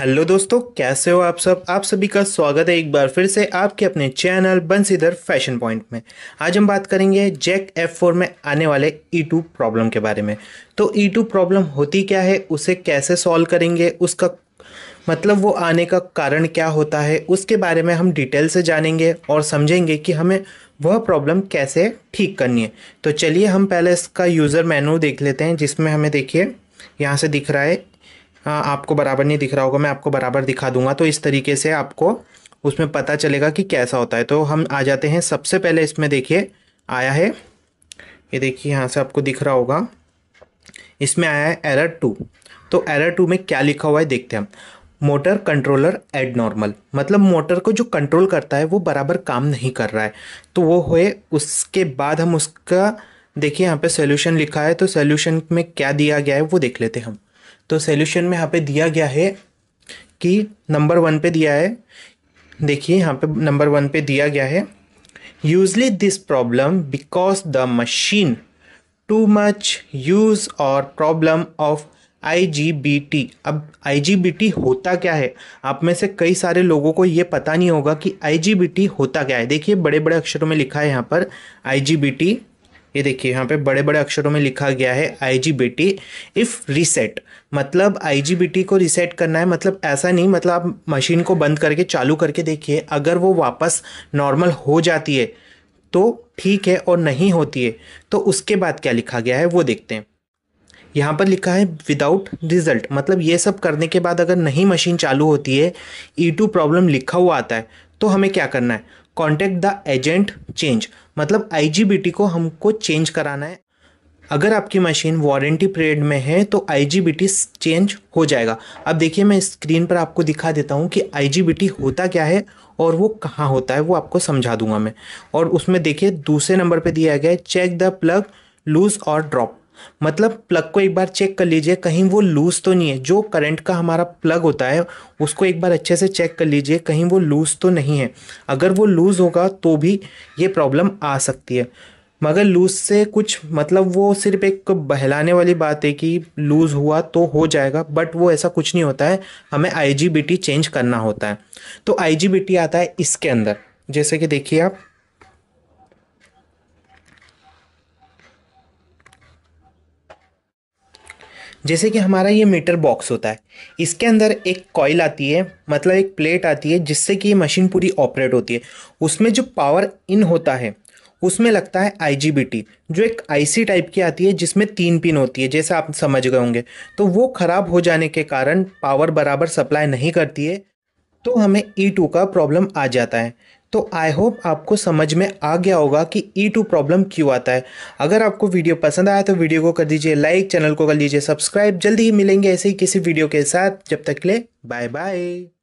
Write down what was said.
hello दोस्तों कैसे हो आप सब आप सभी का स्वागत है एक बार फिर से आपके अपने चैनल बंसीधर फैशन पॉइंट में आज हम बात करेंगे जैक एफ फोर में आने वाले ई e टू प्रॉब्लम के बारे में तो ई e टू प्रॉब्लम होती क्या है उसे कैसे सॉल्व करेंगे उसका मतलब वो आने का कारण क्या होता है उसके बारे में हम डिटेल से जानेंगे और समझेंगे कि हमें वह प्रॉब्लम कैसे ठीक करनी है तो चलिए हम पहले इसका यूज़र मेनू देख लेते हैं जिसमें हमें देखिए यहाँ से दिख रहा है हाँ, आपको बराबर नहीं दिख रहा होगा मैं आपको बराबर दिखा दूंगा तो इस तरीके से आपको उसमें पता चलेगा कि कैसा होता है तो हम आ जाते हैं सबसे पहले इसमें देखिए आया है ये देखिए यहाँ से आपको दिख रहा होगा इसमें आया है एरर टू तो एरर टू में क्या लिखा हुआ है देखते हैं हम मोटर कंट्रोलर एड नॉर्मल मतलब मोटर को जो कंट्रोल करता है वो बराबर काम नहीं कर रहा है तो वो हुए उसके बाद हम उसका देखिए यहाँ पे सोल्यूशन लिखा है तो सोल्यूशन में क्या दिया गया है वो देख लेते हैं हम तो सोल्यूशन में यहाँ पे दिया गया है कि नंबर वन पे दिया है देखिए यहाँ पे नंबर वन पे दिया गया है usually this problem because the machine too much use और प्रॉब्लम ऑफ आई अब आई होता क्या है आप में से कई सारे लोगों को ये पता नहीं होगा कि आई होता क्या है देखिए बड़े बड़े अक्षरों में लिखा है यहाँ पर आई ये देखिए यहाँ पे बड़े बड़े अक्षरों में लिखा गया है आईजीबीटी इफ़ रीसेट मतलब आईजीबीटी को रीसेट करना है मतलब ऐसा नहीं मतलब आप मशीन को बंद करके चालू करके देखिए अगर वो वापस नॉर्मल हो जाती है तो ठीक है और नहीं होती है तो उसके बाद क्या लिखा गया है वो देखते हैं यहाँ पर लिखा है विदाउट रिजल्ट मतलब ये सब करने के बाद अगर नहीं मशीन चालू होती है ई टू प्रॉब्लम लिखा हुआ आता है तो हमें क्या करना है कॉन्टेक्ट द एजेंट चेंज मतलब आई को हमको चेंज कराना है अगर आपकी मशीन वारंटी पीरियड में है तो आई चेंज हो जाएगा अब देखिए मैं स्क्रीन पर आपको दिखा देता हूँ कि आई होता क्या है और वो कहाँ होता है वो आपको समझा दूंगा मैं और उसमें देखिए दूसरे नंबर पे दिया गया है चेक द प्लग लूज और ड्रॉप मतलब प्लग को एक बार चेक कर लीजिए कहीं वो लूज़ तो नहीं है जो करंट का हमारा प्लग होता है उसको एक बार अच्छे से चेक कर लीजिए कहीं वो लूज़ तो नहीं है अगर वो लूज़ होगा तो भी ये प्रॉब्लम आ सकती है मगर लूज़ से कुछ मतलब वो सिर्फ एक बहलाने वाली बात है कि लूज़ हुआ तो हो जाएगा बट वो ऐसा कुछ नहीं होता है हमें आई चेंज करना होता है तो आई आता है इसके अंदर जैसे कि देखिए आप जैसे कि हमारा ये मीटर बॉक्स होता है इसके अंदर एक कॉयल आती है मतलब एक प्लेट आती है जिससे कि ये मशीन पूरी ऑपरेट होती है उसमें जो पावर इन होता है उसमें लगता है आई जो एक आईसी टाइप की आती है जिसमें तीन पिन होती है जैसे आप समझ गए होंगे तो वो ख़राब हो जाने के कारण पावर बराबर सप्लाई नहीं करती है तो हमें ई e टू का प्रॉब्लम आ जाता है तो आई होप आपको समझ में आ गया होगा कि ई टू प्रॉब्लम क्यों आता है अगर आपको वीडियो पसंद आया तो वीडियो को कर दीजिए लाइक चैनल को कर लीजिए सब्सक्राइब जल्दी ही मिलेंगे ऐसे ही किसी वीडियो के साथ जब तक ले बाय बाय